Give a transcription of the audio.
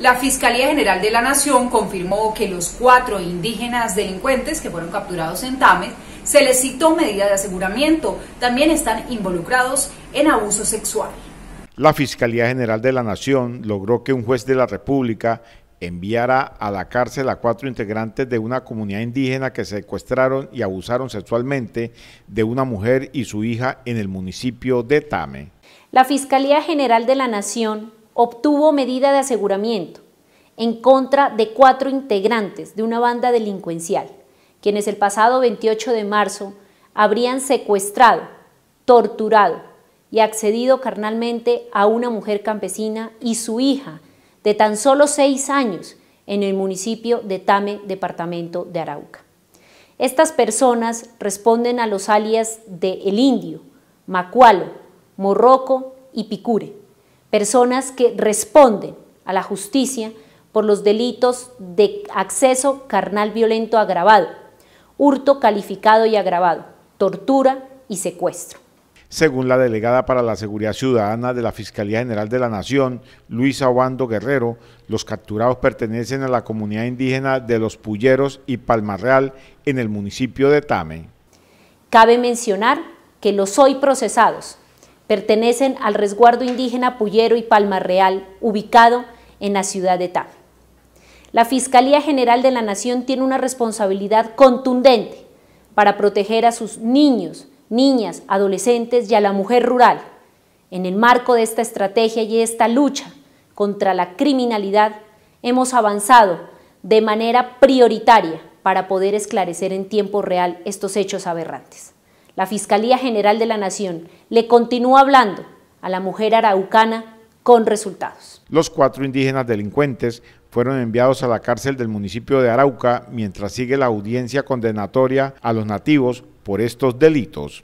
La Fiscalía General de la Nación confirmó que los cuatro indígenas delincuentes que fueron capturados en Tame, se les citó medida de aseguramiento. También están involucrados en abuso sexual. La Fiscalía General de la Nación logró que un juez de la República enviara a la cárcel a cuatro integrantes de una comunidad indígena que secuestraron y abusaron sexualmente de una mujer y su hija en el municipio de Tame. La Fiscalía General de la Nación obtuvo medida de aseguramiento en contra de cuatro integrantes de una banda delincuencial, quienes el pasado 28 de marzo habrían secuestrado, torturado y accedido carnalmente a una mujer campesina y su hija de tan solo seis años en el municipio de Tame, departamento de Arauca. Estas personas responden a los alias de El Indio, Macualo, Morroco y Picure personas que responden a la justicia por los delitos de acceso carnal violento agravado, hurto calificado y agravado, tortura y secuestro. Según la delegada para la Seguridad Ciudadana de la Fiscalía General de la Nación, Luisa Obando Guerrero, los capturados pertenecen a la comunidad indígena de Los Pulleros y Palmarreal en el municipio de Tame. Cabe mencionar que los hoy procesados Pertenecen al resguardo indígena Pullero y Palma Real, ubicado en la ciudad de Tafe. La Fiscalía General de la Nación tiene una responsabilidad contundente para proteger a sus niños, niñas, adolescentes y a la mujer rural. En el marco de esta estrategia y esta lucha contra la criminalidad, hemos avanzado de manera prioritaria para poder esclarecer en tiempo real estos hechos aberrantes la Fiscalía General de la Nación le continúa hablando a la mujer araucana con resultados. Los cuatro indígenas delincuentes fueron enviados a la cárcel del municipio de Arauca mientras sigue la audiencia condenatoria a los nativos por estos delitos.